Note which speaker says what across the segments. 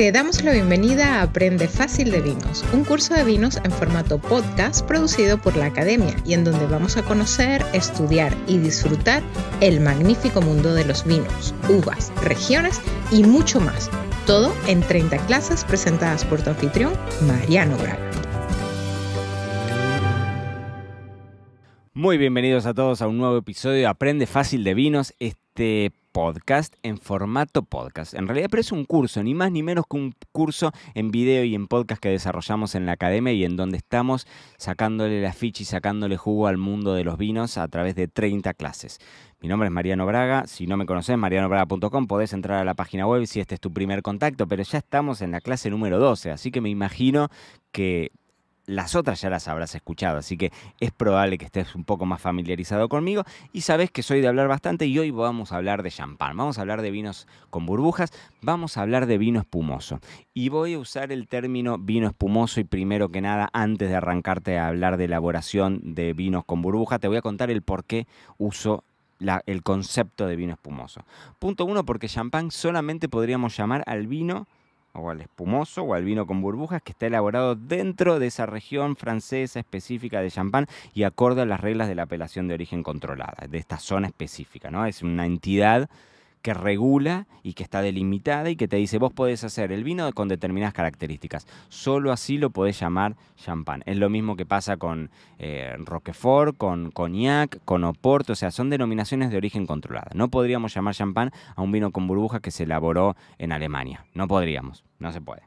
Speaker 1: Te damos la bienvenida a Aprende Fácil de Vinos, un curso de vinos en formato podcast producido por la Academia y en donde vamos a conocer, estudiar y disfrutar el magnífico mundo de los vinos, uvas, regiones y mucho más. Todo en 30 clases presentadas por tu anfitrión, Mariano Braga. Muy bienvenidos a todos a un nuevo episodio de Aprende Fácil de Vinos, este podcast en formato podcast. En realidad, pero es un curso, ni más ni menos que un curso en video y en podcast que desarrollamos en la academia y en donde estamos sacándole la ficha y sacándole jugo al mundo de los vinos a través de 30 clases. Mi nombre es Mariano Braga. Si no me conoces, marianobraga.com, podés entrar a la página web si este es tu primer contacto, pero ya estamos en la clase número 12, así que me imagino que las otras ya las habrás escuchado, así que es probable que estés un poco más familiarizado conmigo y sabes que soy de hablar bastante y hoy vamos a hablar de champán, vamos a hablar de vinos con burbujas, vamos a hablar de vino espumoso y voy a usar el término vino espumoso y primero que nada antes de arrancarte a hablar de elaboración de vinos con burbuja te voy a contar el por qué uso el concepto de vino espumoso. Punto uno, porque champán solamente podríamos llamar al vino o al espumoso o al vino con burbujas que está elaborado dentro de esa región francesa específica de champán y acorde a las reglas de la apelación de origen controlada, de esta zona específica, ¿no? Es una entidad que regula y que está delimitada y que te dice vos podés hacer el vino con determinadas características. Solo así lo podés llamar champán. Es lo mismo que pasa con eh, Roquefort, con Cognac, con Oporto, o sea, son denominaciones de origen controlada. No podríamos llamar champán a un vino con burbuja que se elaboró en Alemania. No podríamos, no se puede.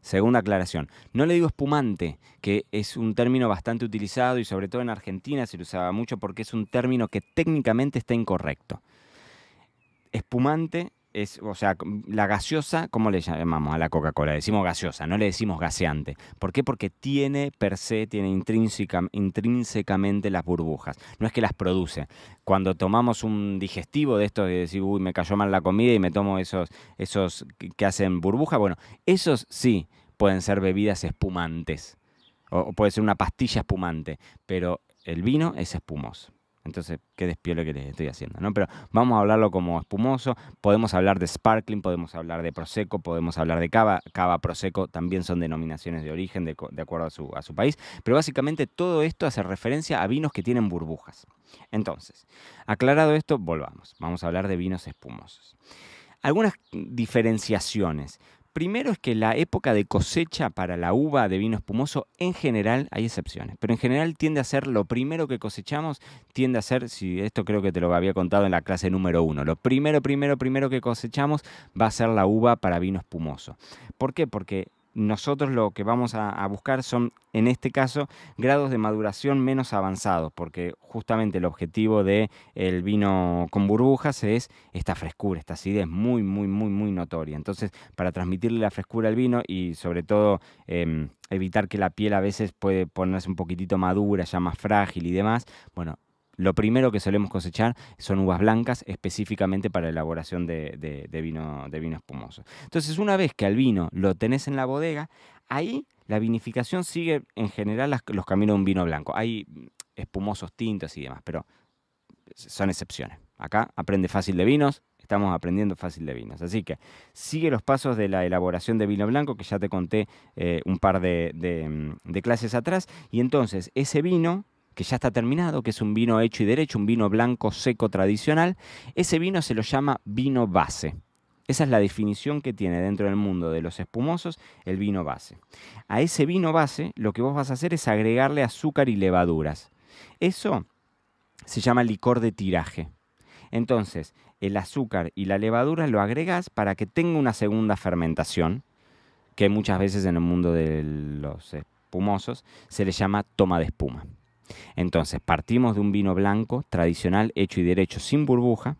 Speaker 1: Segunda aclaración. No le digo espumante, que es un término bastante utilizado y sobre todo en Argentina se lo usaba mucho porque es un término que técnicamente está incorrecto espumante, es, o sea, la gaseosa, ¿cómo le llamamos a la Coca-Cola? Decimos gaseosa, no le decimos gaseante. ¿Por qué? Porque tiene per se, tiene intrínseca, intrínsecamente las burbujas. No es que las produce. Cuando tomamos un digestivo de estos y decir, uy, me cayó mal la comida y me tomo esos, esos que hacen burbuja, bueno, esos sí pueden ser bebidas espumantes. O puede ser una pastilla espumante, pero el vino es espumoso. Entonces, qué despiole que les estoy haciendo, ¿no? Pero vamos a hablarlo como espumoso. Podemos hablar de sparkling, podemos hablar de prosecco, podemos hablar de cava. Cava, prosecco también son denominaciones de origen de, acuerdo a su, a su país. Pero básicamente todo esto hace referencia a vinos que tienen burbujas. Entonces, aclarado esto, volvamos. Vamos a hablar de vinos espumosos algunas diferenciaciones. Primero es que la época de cosecha para la uva de vino espumoso, en general, hay excepciones, pero en general tiende a ser lo primero que cosechamos, tiende a ser, si esto creo que te lo había contado en la clase número uno, lo primero, primero, primero que cosechamos va a ser la uva para vino espumoso. ¿Por qué? Porque nosotros lo que vamos a, buscar son, en este caso, grados de maduración menos avanzados, porque justamente el objetivo del el vino con burbujas es esta frescura, esta acidez muy, muy, muy, muy notoria. Entonces, para transmitirle la frescura al vino y sobre todo em, evitar que la piel a veces puede ponerse un poquitito madura, ya más frágil y demás, bueno, lo primero que solemos cosechar son uvas blancas específicamente para elaboración de, vino, de espumoso. Entonces, una vez que al vino lo tenés en la bodega, ahí la vinificación sigue en general los caminos de un vino blanco. Hay espumosos tintos y demás, pero son excepciones. Acá aprende fácil de vinos, estamos aprendiendo fácil de vinos. Así que sigue los pasos de la elaboración de vino blanco, que ya te conté eh, un par mm, de clases atrás. Y entonces ese vino que ya está terminado, que es un vino hecho y derecho, un vino blanco seco tradicional, ese vino se lo llama vino base. Esa es la definición que tiene dentro del mundo de los espumosos el vino base. A ese vino base lo que vos vas a hacer es agregarle azúcar y levaduras. Eso se llama licor de tiraje. Entonces, el azúcar y la levadura lo agregás para que tenga una segunda fermentación, que muchas veces en el mundo de los espumosos se le llama toma de espuma. Entonces, partimos de un vino blanco tradicional, hecho y derecho, sin burbuja,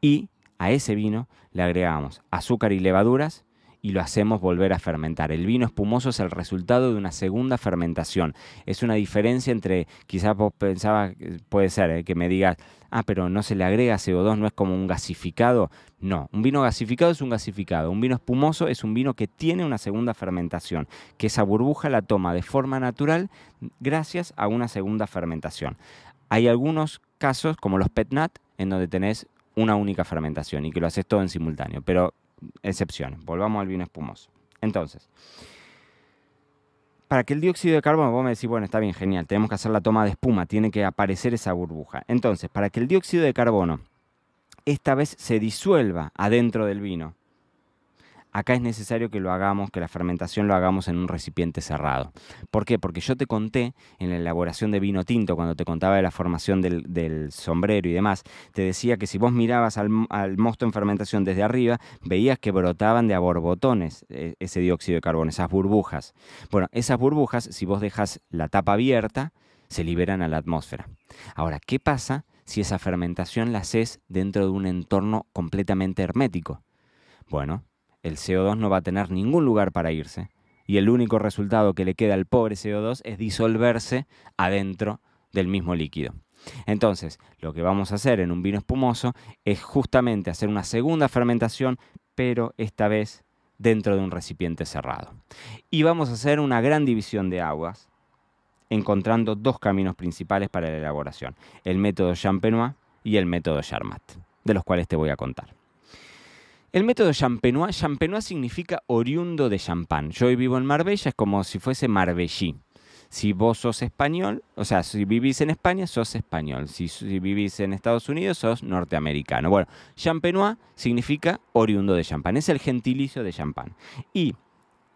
Speaker 1: y a ese vino le agregamos azúcar y levaduras y lo hacemos volver a fermentar. El vino espumoso es el resultado de una segunda fermentación. Es una diferencia entre, quizás vos pensabas, eh, puede ser, eh, que me digas, ah, pero no se le agrega CO2, no es como un gasificado. No, un vino gasificado es un gasificado, un vino espumoso es un vino que tiene una segunda fermentación, que esa burbuja la toma de forma natural gracias a una segunda fermentación. Hay algunos casos, como los PETNAT, en donde tenés una única fermentación y que lo haces todo en simultáneo, pero excepciones. Volvamos al vino espumoso. Entonces, para que el dióxido de carbono, vos me decís, bueno, está bien, genial, tenemos que hacer la toma de espuma, tiene que aparecer esa burbuja. Entonces, para que el dióxido de carbono esta vez se disuelva adentro del vino, Acá es necesario que lo hagamos, que la fermentación lo hagamos en un recipiente cerrado. ¿Por qué? Porque yo te conté en la elaboración de vino tinto, cuando te contaba de la formación del, sombrero y demás, te decía que si vos mirabas al, mosto en fermentación desde arriba, veías que brotaban de a borbotones eh, ese dióxido de carbono, esas burbujas. Bueno, esas burbujas, si vos dejas la tapa abierta, se liberan a la atmósfera. Ahora, ¿qué pasa si esa fermentación la haces dentro de un entorno completamente hermético? Bueno, el CO2 no va a tener ningún lugar para irse y el único resultado que le queda al pobre CO2 es disolverse adentro del mismo líquido. Entonces, lo que vamos a hacer en un vino espumoso es justamente hacer una segunda fermentación, pero esta vez dentro de un recipiente cerrado. Y vamos a hacer una gran división de aguas, encontrando dos caminos principales para la elaboración, el método Champenois y el método Charmat, de los cuales te voy a contar. El método Champenois, Champenois significa oriundo de champán. Yo hoy vivo en Marbella, es como si fuese Marbellí. Si vos sos español, o sea, si vivís en España, sos español. Si, vivís en Estados Unidos, sos norteamericano. Bueno, Champenois significa oriundo de champán. Es el gentilicio de champán. Y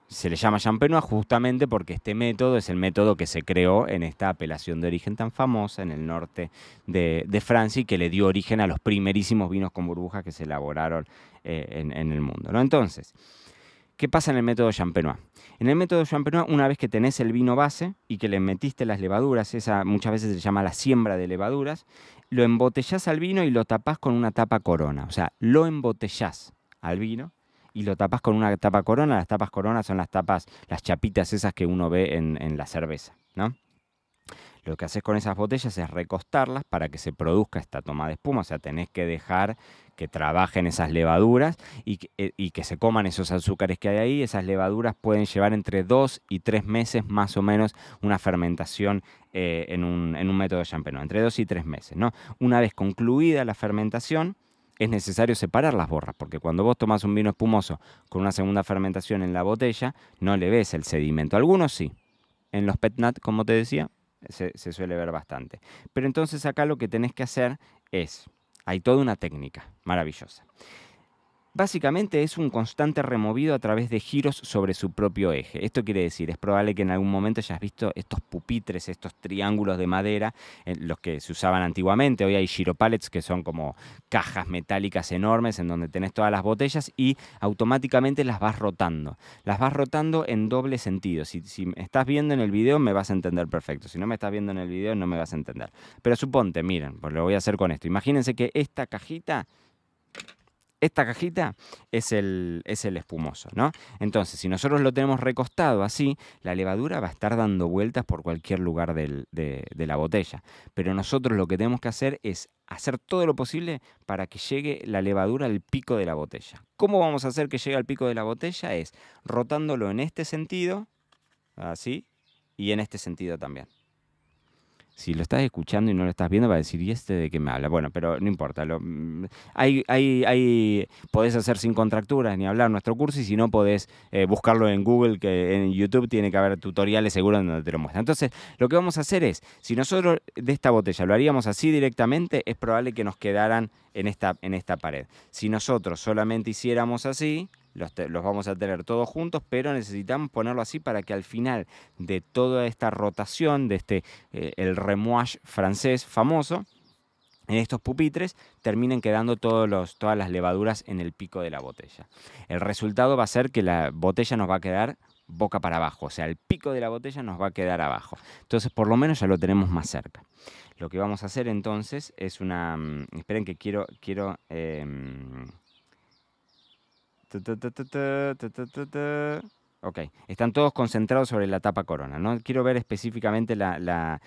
Speaker 1: se le llama champenois justamente porque este método es el método que se creó en esta apelación de origen tan famosa en el norte de, Francia y que le dio origen a los primerísimos vinos con burbujas que se elaboraron eh, en, el mundo. Entonces, ¿qué pasa en el método champenois? En el método champenois, una vez que tenés el vino base y que le metiste las levaduras, esa muchas veces se llama la siembra de levaduras, lo embotellás al vino y lo tapás con una tapa corona. O sea, lo embotellás al vino y lo tapas con una tapa corona. Las tapas corona son las tapas, las chapitas esas que uno ve en, la cerveza, ¿no? Lo que haces con esas botellas es recostarlas para que se produzca esta toma de espuma. O sea, tenés que dejar que trabajen esas levaduras y que, eh, se coman esos azúcares que hay ahí. Esas levaduras pueden llevar entre dos y tres meses más o menos una fermentación eh, en, un, en, un, método champeno, entre dos y tres meses. ¿no? Una vez concluida la fermentación, es necesario separar las borras, porque cuando vos tomás un vino espumoso con una segunda fermentación en la botella, no le ves el sedimento. Algunos sí. En los PETNAT, como te decía, se, se suele ver bastante. Pero entonces acá lo que tenés que hacer es, hay toda una técnica maravillosa básicamente es un constante removido a través de giros sobre su propio eje. Esto quiere decir, es probable que en algún momento hayas visto estos pupitres, estos triángulos de madera, los que se usaban antiguamente. Hoy hay giropallets que son como cajas metálicas enormes en donde tenés todas las botellas y automáticamente las vas rotando. Las vas rotando en doble sentido. Si, me estás viendo en el video me vas a entender perfecto. Si no me estás viendo en el video no me vas a entender. Pero suponte, miren, pues lo voy a hacer con esto. Imagínense que esta cajita esta cajita es el, es el espumoso, ¿no? Entonces, si nosotros lo tenemos recostado así, la levadura va a estar dando vueltas por cualquier lugar de la botella. Pero nosotros lo que tenemos que hacer es hacer todo lo posible para que llegue la levadura al pico de la botella. ¿Cómo vamos a hacer que llegue al pico de la botella? Es rotándolo en este sentido, así, y en este sentido también si lo estás escuchando y no lo estás viendo, va a decir, ¿y este de qué me habla? Bueno, pero no importa. Mm, hay, hay, hay, podés hacer sin contracturas ni hablar nuestro curso y si no podés eh, buscarlo en Google, que en YouTube tiene que haber tutoriales seguro donde te lo muestran. Entonces, lo que vamos a hacer es, si nosotros de esta botella lo haríamos así directamente, es probable que nos quedaran en esta, en esta pared. Si nosotros solamente hiciéramos así, los, vamos a tener todos juntos, pero necesitamos ponerlo así para que al final de toda esta rotación, de este, eh, el remouage francés famoso, en estos pupitres terminen quedando todos los, todas las levaduras en el pico de la botella. El resultado va a ser que la botella nos va a quedar boca para abajo, o sea, el pico de la botella nos va a quedar abajo. Entonces, por lo menos ya lo tenemos más cerca. Lo que vamos a hacer entonces es una... Mm, esperen que quiero... quiero em, Ok, están todos concentrados sobre la tapa corona, ¿no? Quiero ver específicamente la,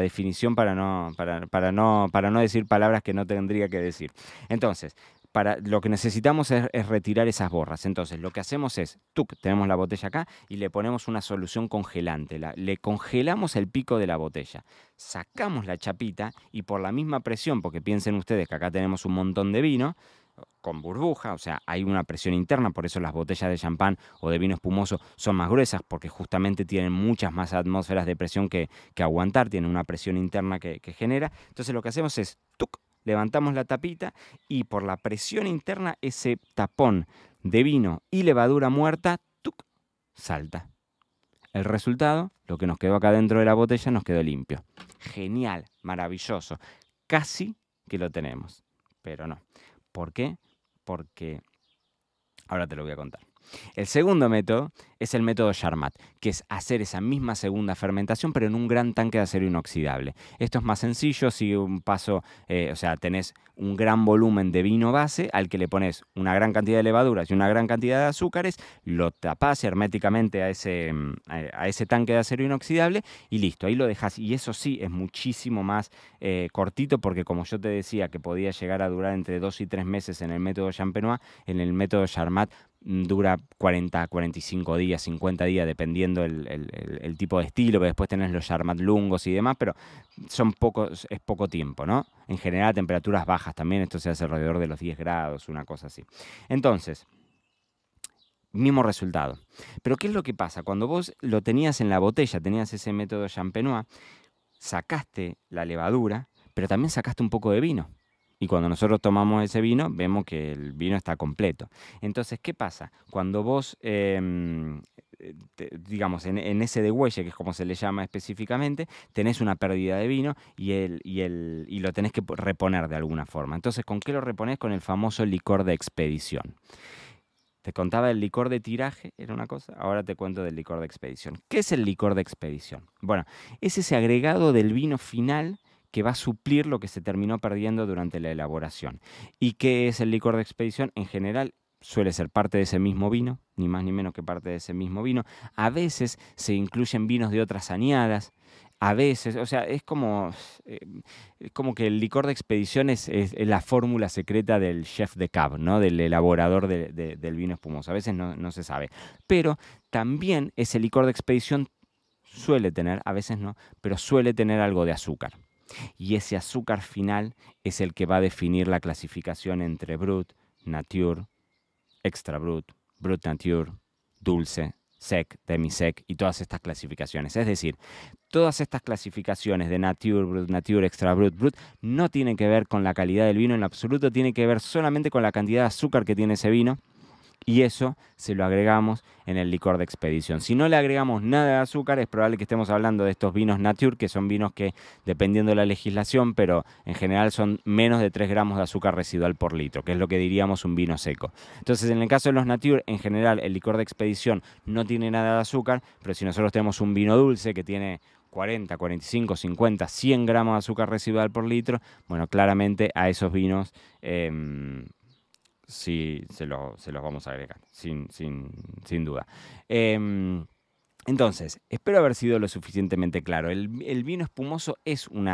Speaker 1: definición para no, para, no, para no decir palabras que no tendría que decir. Entonces, para, lo que necesitamos es, retirar esas borras. Entonces, lo que hacemos es, tuc, tenemos la botella acá y le ponemos una solución congelante. le congelamos el pico de la botella. Sacamos la chapita y por la misma presión, porque piensen ustedes que acá tenemos un montón de vino, con burbuja, o sea, hay una presión interna, por eso las botellas de champán o de vino espumoso son más gruesas, porque justamente tienen muchas más atmósferas de presión que, aguantar, tienen una presión interna que, genera. Entonces lo que hacemos es, tuc, levantamos la tapita y por la presión interna ese tapón de vino y levadura muerta, tuc, salta. El resultado, lo que nos quedó acá dentro de la botella, nos quedó limpio. Genial, maravilloso. Casi que lo tenemos, pero no. ¿Por qué? Porque ahora te lo voy a contar. El segundo método es el método Charmat, que es hacer esa misma segunda fermentación, pero en un gran tanque de acero inoxidable. Esto es más sencillo, sigue un paso, eh, o sea, tenés un gran volumen de vino base al que le pones una gran cantidad de levaduras y una gran cantidad de azúcares, lo tapás herméticamente a ese, mm, a ese tanque de acero inoxidable y listo, ahí lo dejas. Y eso sí es muchísimo más eh, cortito, porque como yo te decía que podía llegar a durar entre dos y tres meses en el método Champenois, en el método Charmat Mm, dura 40, 45 días, 50 días, dependiendo el, tipo de estilo, que después tenés los lungos y demás, pero son pocos, es poco tiempo, ¿no? En general, temperaturas bajas también, esto se hace alrededor de los 10 grados, una cosa así. Entonces, mismo resultado. Pero ¿qué es lo que pasa? Cuando vos lo tenías en la botella, tenías ese método champenois, sacaste la levadura, pero también sacaste un poco de vino. Y cuando nosotros tomamos ese vino, vemos que el vino está completo. Entonces, ¿qué pasa? Cuando vos, em, digamos, en, ese de que es como se le llama específicamente, tenés una pérdida de vino y, el, el, y lo tenés que reponer de alguna forma. Entonces, ¿con qué lo reponés? Con el famoso licor de expedición. Te contaba el licor de tiraje, era una cosa, ahora te cuento del licor de expedición. ¿Qué es el licor de expedición? Bueno, es ese agregado del vino final que va a suplir lo que se terminó perdiendo durante la elaboración. ¿Y qué es el licor de expedición? En general suele ser parte de ese mismo vino, ni más ni menos que parte de ese mismo vino. A veces se incluyen vinos de otras añadas, a veces, o sea, es como, eh, como que el licor de expedición es, la fórmula secreta del chef de cab, ¿no? del elaborador del vino espumoso. A veces no se sabe. Pero también ese licor de expedición suele tener, a veces no, pero suele tener algo de azúcar. Y ese azúcar final es el que va a definir la clasificación entre brut, nature, extra brut, brut nature, dulce, sec, demisec y todas estas clasificaciones. Es decir, todas estas clasificaciones de nature, brut nature, extra brut, brut, no tienen que ver con la calidad del vino en absoluto, tienen que ver solamente con la cantidad de azúcar que tiene ese vino y eso se lo agregamos en el licor de expedición. Si no le agregamos nada de azúcar, es probable que estemos hablando de estos vinos nature, que son vinos que, dependiendo de la legislación, pero en general son menos de 3 gramos de azúcar residual por litro, que es lo que diríamos un vino seco. Entonces, en el caso de los nature, en general el licor de expedición no tiene nada de azúcar, pero si nosotros tenemos un vino dulce que tiene 40, 45, 50, 100 gramos de azúcar residual por litro, bueno, claramente a esos vinos... Em, sí se, los vamos a agregar, sin, duda. Em, entonces, espero haber sido lo suficientemente claro. El, vino espumoso es un,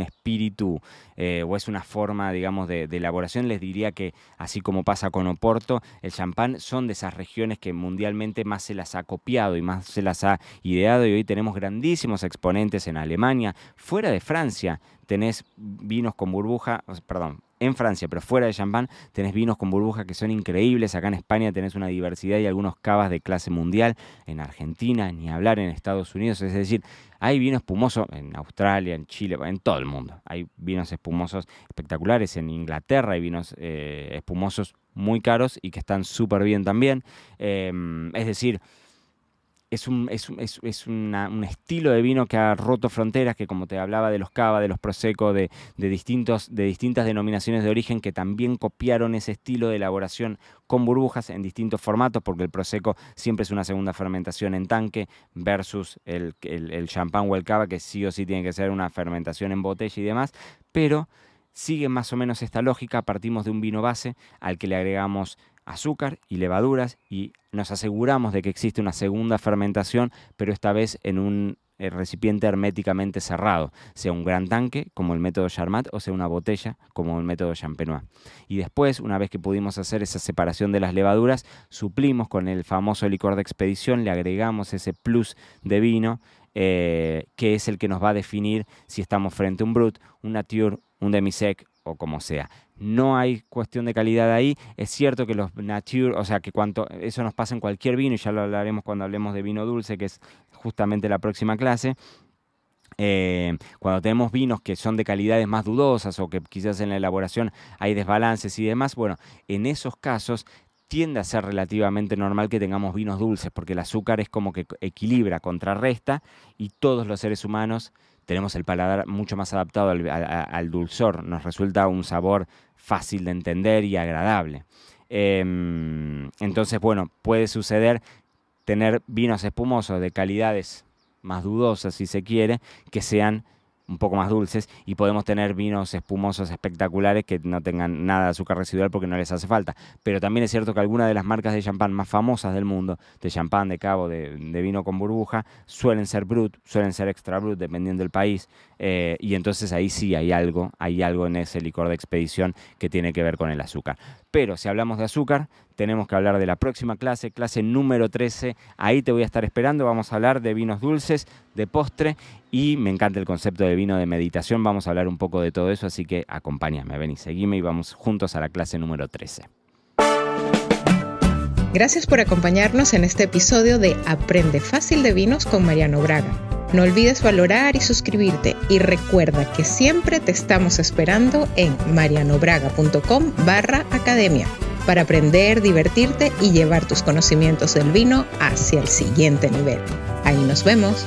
Speaker 1: espíritu eh, o es una forma, digamos, de, de, elaboración. Les diría que, así como pasa con Oporto, el champán son de esas regiones que mundialmente más se las ha copiado y más se las ha ideado. Y hoy tenemos grandísimos exponentes en Alemania, fuera de Francia. Tenés vinos con burbuja, perdón, en Francia, pero fuera de champagne, tenés vinos con burbujas que son increíbles. Acá en España tenés una diversidad y algunos cavas de clase mundial. En Argentina, ni hablar en Estados Unidos. Es decir, hay vino espumoso en Australia, en Chile, en todo el mundo. Hay vinos espumosos espectaculares. En Inglaterra hay vinos eh, espumosos muy caros y que están súper bien también. Em, es decir, es, un, estilo de vino que ha roto fronteras, que como te hablaba de los cava, de los prosecco, de, distintos, de distintas denominaciones de origen que también copiaron ese estilo de elaboración con burbujas en distintos formatos, porque el proseco siempre es una segunda fermentación en tanque versus el, el, el champán o el cava, que sí o sí tiene que ser una fermentación en botella y demás, pero sigue más o menos esta lógica, partimos de un vino base al que le agregamos azúcar y levaduras y nos aseguramos de que existe una segunda fermentación, pero esta vez en un eh, recipiente herméticamente cerrado, sea un gran tanque como el método Charmat o sea una botella como el método Champenois. Y después, una vez que pudimos hacer esa separación de las levaduras, suplimos con el famoso licor de expedición, le agregamos ese plus de vino eh, que es el que nos va a definir si estamos frente a un Brut, un Nature, un Demisec o como sea no hay cuestión de calidad ahí. Es cierto que los nature, o sea, que cuanto eso nos pasa en cualquier vino, y ya lo hablaremos cuando hablemos de vino dulce, que es justamente la próxima clase. Eh, cuando tenemos vinos que son de calidades más dudosas o que quizás en la elaboración hay desbalances y demás, bueno, en esos casos tiende a ser relativamente normal que tengamos vinos dulces, porque el azúcar es como que equilibra, contrarresta, y todos los seres humanos tenemos el paladar mucho más adaptado al, dulzor, nos resulta un sabor fácil de entender y agradable. Em, entonces, bueno, puede suceder tener vinos espumosos de calidades más dudosas, si se quiere, que sean un poco más dulces y podemos tener vinos espumosos espectaculares que no tengan nada de azúcar residual porque no les hace falta. Pero también es cierto que algunas de las marcas de champán más famosas del mundo, de champán, de cabo, de, vino con burbuja, suelen ser brut, suelen ser extra brut, dependiendo del país. Eh, y entonces ahí sí hay algo, hay algo en ese licor de expedición que tiene que ver con el azúcar. Pero si hablamos de azúcar, tenemos que hablar de la próxima clase, clase número 13. Ahí te voy a estar esperando. Vamos a hablar de vinos dulces, de postre y me encanta el concepto de vino de meditación. Vamos a hablar un poco de todo eso, así que acompáñame, ven y seguime y vamos juntos a la clase número 13. Gracias por acompañarnos en este episodio de Aprende Fácil de Vinos con Mariano Braga. No olvides valorar y suscribirte y recuerda que siempre te estamos esperando en marianobraga.com barra academia para aprender, divertirte y llevar tus conocimientos del vino hacia el siguiente nivel. Ahí nos vemos.